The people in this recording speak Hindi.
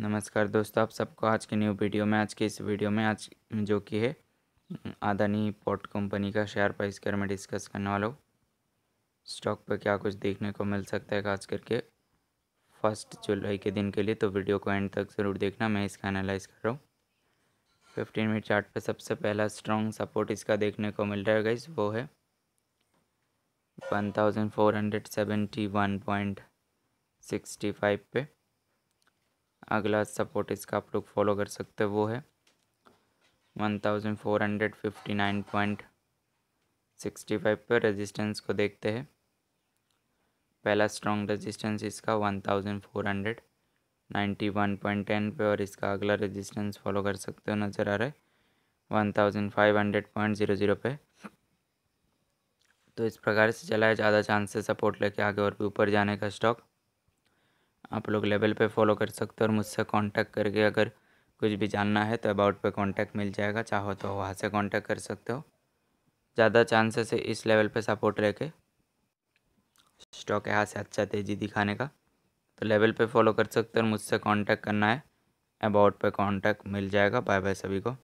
नमस्कार दोस्तों आप सबको आज के न्यू वीडियो में आज के इस वीडियो में आज जो कि है आदानी पोर्ट कंपनी का शेयर प्राइस के मैं डिस्कस करने वाला हूँ स्टॉक पर क्या कुछ देखने को मिल सकता है खास करके फर्स्ट जुलाई के दिन के लिए तो वीडियो को एंड तक ज़रूर देखना मैं इसका एनालाइज कर रहा हूँ फिफ्टीन मिनट चार्ट पर सबसे पहला स्ट्रॉन्ग सपोर्ट इसका देखने को मिल रहा है गाइज वो है one thousand four hundred seventy one point sixty five पे अगला सपोर्ट इसका आप लोग फॉलो कर सकते हो वो है one thousand four hundred fifty nine point sixty five पर रेजिस्टेंस को देखते हैं पहला स्ट्रॉन्ग रेजिस्टेंस इसका one thousand four hundred ninety one point ten पर और इसका अगला रेजिस्टेंस फॉलो कर सकते हो नज़र आ रहा है one thousand five hundred point zero zero पे तो इस प्रकार से चला है ज़्यादा चांस से सपोर्ट लेके आगे और भी ऊपर जाने का स्टॉक आप लोग लेवल पे फॉलो कर सकते हो और मुझसे कांटेक्ट करके अगर कुछ भी जानना है तो अबाउट पे कांटेक्ट मिल जाएगा चाहो तो वहाँ से कांटेक्ट कर सकते हो ज़्यादा चांसेस है इस लेवल पे सपोर्ट रह के स्टॉक यहाँ से अच्छा तेज़ी दिखाने का तो लेवल पे फॉलो कर सकते हो और मुझसे कांटेक्ट करना है अबाउट पे कांटेक्ट मिल जाएगा बाय बाय सभी को